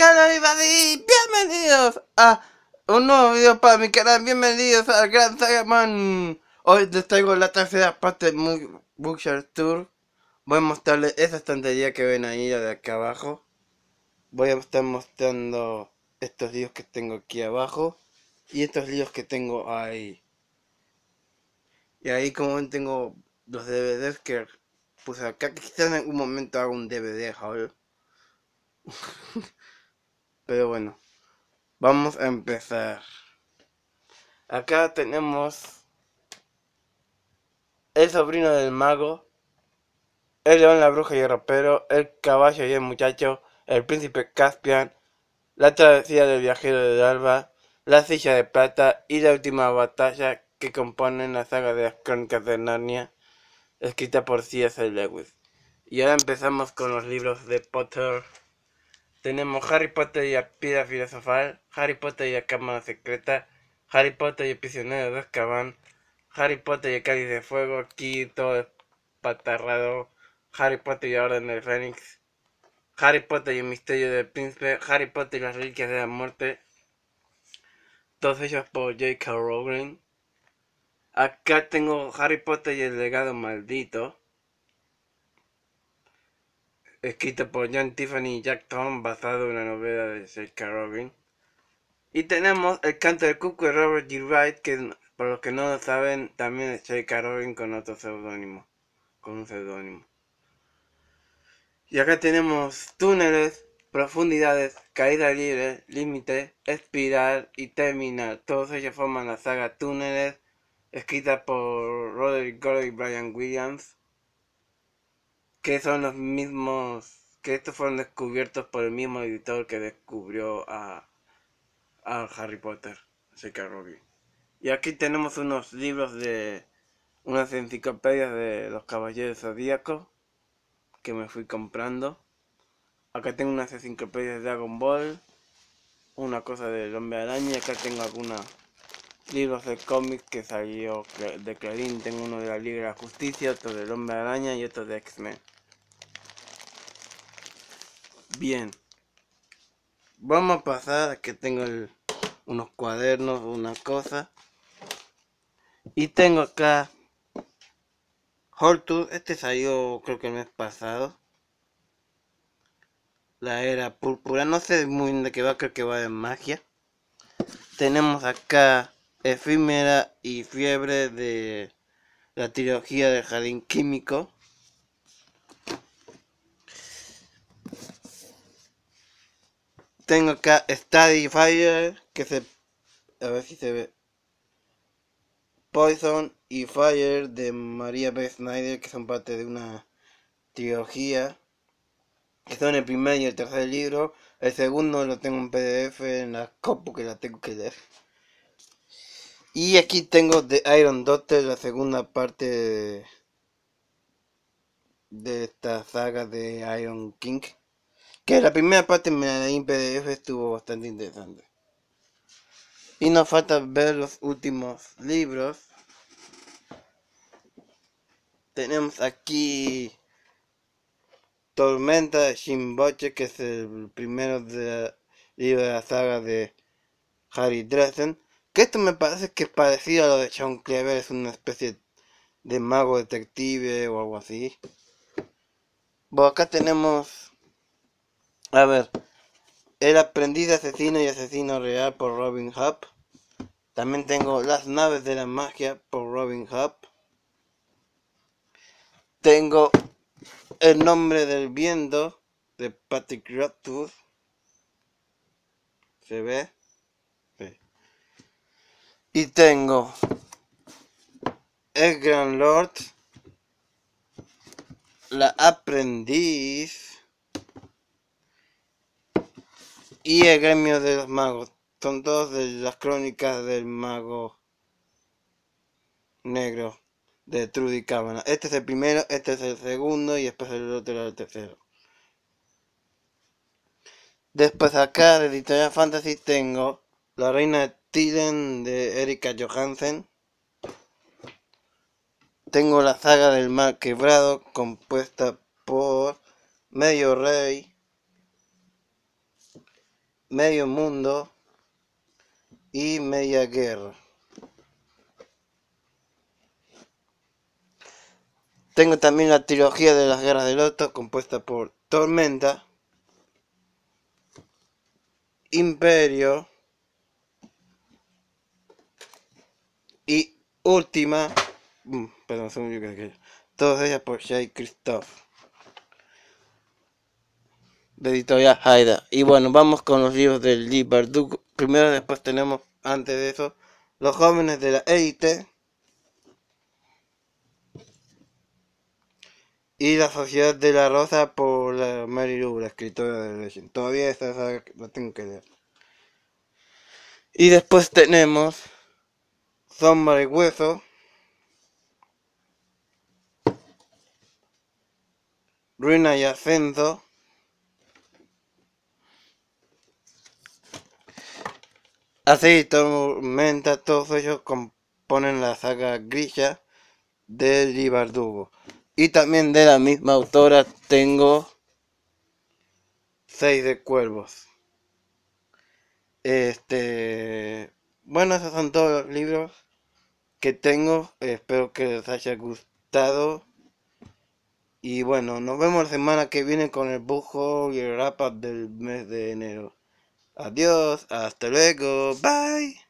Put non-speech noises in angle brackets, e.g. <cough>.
Hola everybody, bienvenidos a un nuevo video para mi canal, bienvenidos al Gran Man Hoy les traigo la tercera parte de Bookshelf Tour Voy a mostrarles esa estantería que ven ahí, de acá abajo Voy a estar mostrando estos líos que tengo aquí abajo Y estos líos que tengo ahí Y ahí como ven tengo los DVDs que puse acá Quizás en algún momento hago un DVD joder <laughs> Pero bueno, vamos a empezar. Acá tenemos el sobrino del mago, el león, la bruja y el rapero, el caballo y el muchacho, el príncipe Caspian, la travesía del viajero del alba, la silla de plata y la última batalla que componen la saga de las crónicas de Narnia, escrita por C.S. Lewis. Y ahora empezamos con los libros de Potter. Tenemos Harry Potter y la Piedra Filosofal, Harry Potter y la Cámara Secreta, Harry Potter y el Prisionero de Azkaban, Harry Potter y el Cáliz de Fuego, aquí todo patarrado, Harry Potter y la Orden del Fénix, Harry Potter y el Misterio del Príncipe, Harry Potter y las Reliquias de la Muerte, todos ellos por J.K. Rowling. Acá tengo Harry Potter y el legado maldito escrito por John Tiffany y Jack Tom, basado en la novela de J.K. robin Y tenemos el canto del cuco de Robert G. Wright, que por los que no lo saben, también es J.K. Robin con otro seudónimo, con un seudónimo. Y acá tenemos túneles, profundidades, caída libre, límite, espiral y terminal. Todos ellos forman la saga Túneles, escrita por Roderick Gore y Brian Williams que son los mismos, que estos fueron descubiertos por el mismo editor que descubrió a, a Harry Potter, así que Y aquí tenemos unos libros de unas enciclopedias de los caballeros zodíacos que me fui comprando. Acá tengo unas enciclopedias de Dragon Ball, una cosa del hombre araña, y acá tengo algunas libros de cómics que salió de Clarín. Tengo uno de la Liga de la Justicia, otro del Hombre Araña y otro de X-Men. Bien. Vamos a pasar que tengo unos cuadernos, una cosa. Y tengo acá Hortus. Este salió creo que el mes pasado. La era púrpura. No sé muy de qué va, creo que va de magia. Tenemos acá Efímera y Fiebre de la trilogía del Jardín Químico. Tengo acá Study Fire, que se... A ver si se ve. Poison y Fire de María B. Snyder, que son parte de una trilogía. Que son el primer y el tercer libro. El segundo lo tengo en PDF en la copu que la tengo que leer. Y aquí tengo The Iron Doctor, la segunda parte de esta saga de Iron King. Que la primera parte me la en PDF estuvo bastante interesante. Y nos falta ver los últimos libros. Tenemos aquí Tormenta de Shinboche, que es el primero de la, de la saga de Harry Dresden esto me parece que es parecido a lo de Sean Clever, es una especie de mago detective o algo así. Bueno, acá tenemos. A ver. El aprendiz de asesino y asesino real por Robin hub También tengo Las naves de la magia por Robin hub Tengo El nombre del viento de Patrick Rothfuss. Se ve y tengo el Gran Lord, la Aprendiz y el Gremio de los Magos. Son dos de las crónicas del mago negro de Trudy Cámara Este es el primero, este es el segundo y después el otro el tercero. Después acá de Editorial Fantasy tengo La Reina de Tiden de Erika Johansen. Tengo la saga del mar quebrado compuesta por Medio Rey, Medio Mundo y Media Guerra. Tengo también la trilogía de las guerras del Loto compuesta por Tormenta, Imperio, última, mm, perdón, son yo que todas ellas por Jay Christoph, de editorial Haida. Y bueno, vamos con los libros de Lee Bardugo. Primero, después tenemos, antes de eso, Los jóvenes de la E.I.T. y La sociedad de la rosa por Mary Lou, la escritora de Legend. Todavía esa que la tengo que leer. Y después tenemos sombra y hueso. Ruina y ascenso. Así, Tormenta, todos ellos componen la saga Grisha de Libardugo. Y también de la misma autora tengo Seis de Cuervos. Este. Bueno, esos son todos los libros que tengo. Espero que les haya gustado. Y bueno, nos vemos la semana que viene con el bujo y el rap del mes de enero. Adiós, hasta luego, bye.